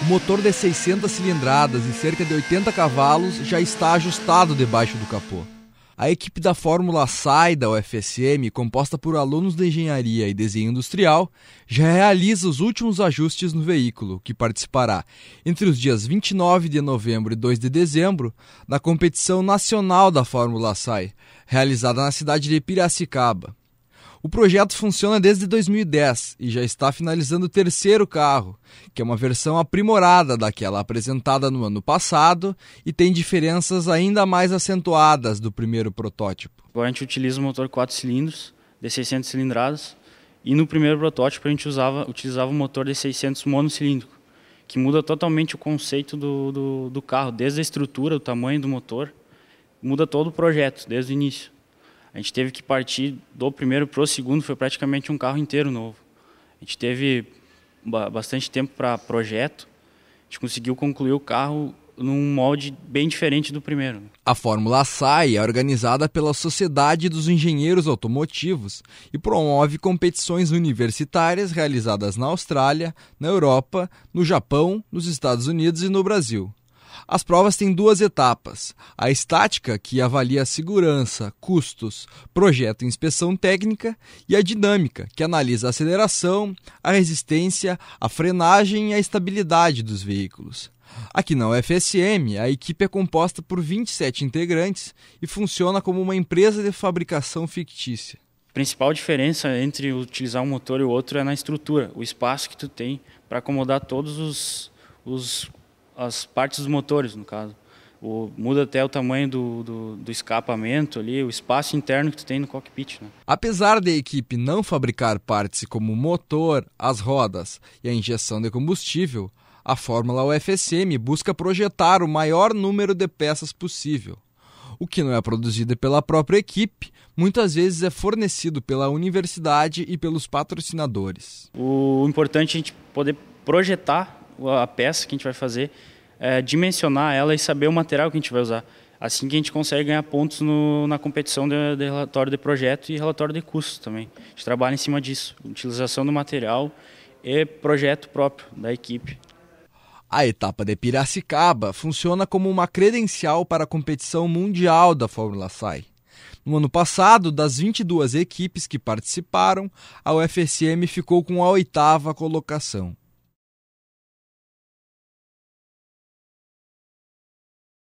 O motor de 600 cilindradas e cerca de 80 cavalos já está ajustado debaixo do capô. A equipe da Fórmula SAI da UFSM, composta por alunos de engenharia e desenho industrial, já realiza os últimos ajustes no veículo, que participará, entre os dias 29 de novembro e 2 de dezembro, da competição nacional da Fórmula SAI, realizada na cidade de Piracicaba. O projeto funciona desde 2010 e já está finalizando o terceiro carro, que é uma versão aprimorada daquela apresentada no ano passado e tem diferenças ainda mais acentuadas do primeiro protótipo. Agora a gente utiliza um motor 4 cilindros de 600 cilindradas e no primeiro protótipo a gente usava, utilizava um motor de 600 monocilíndrico, que muda totalmente o conceito do, do, do carro, desde a estrutura, o tamanho do motor, muda todo o projeto, desde o início a gente teve que partir do primeiro para o segundo, foi praticamente um carro inteiro novo. A gente teve bastante tempo para projeto, a gente conseguiu concluir o carro num molde bem diferente do primeiro. A Fórmula SAI é organizada pela Sociedade dos Engenheiros Automotivos e promove competições universitárias realizadas na Austrália, na Europa, no Japão, nos Estados Unidos e no Brasil. As provas têm duas etapas: a estática, que avalia a segurança, custos, projeto e inspeção técnica, e a dinâmica, que analisa a aceleração, a resistência, a frenagem e a estabilidade dos veículos. Aqui na UFSM, a equipe é composta por 27 integrantes e funciona como uma empresa de fabricação fictícia. A principal diferença entre utilizar um motor e o outro é na estrutura, o espaço que tu tem para acomodar todos os, os as partes dos motores, no caso. O, muda até o tamanho do, do, do, escapamento ali, o espaço interno que tu tem no cockpit. Né? Apesar da equipe não fabricar partes como o motor, as rodas e a injeção de combustível, a Fórmula UFSM busca projetar o maior número de peças possível. O que não é produzido pela própria equipe, muitas vezes é fornecido pela universidade e pelos patrocinadores. O importante é a gente poder projetar a peça que a gente vai fazer é, dimensionar ela e saber o material que a gente vai usar. Assim que a gente consegue ganhar pontos no, na competição de, de, relatório de projeto e relatório de custos também. A gente trabalha em cima disso, utilização do material e projeto próprio da equipe. A etapa de Piracicaba funciona como uma credencial para a competição mundial da Fórmula SAI. No ano passado, das 22 equipes que participaram, a UFSM ficou com a oitava colocação.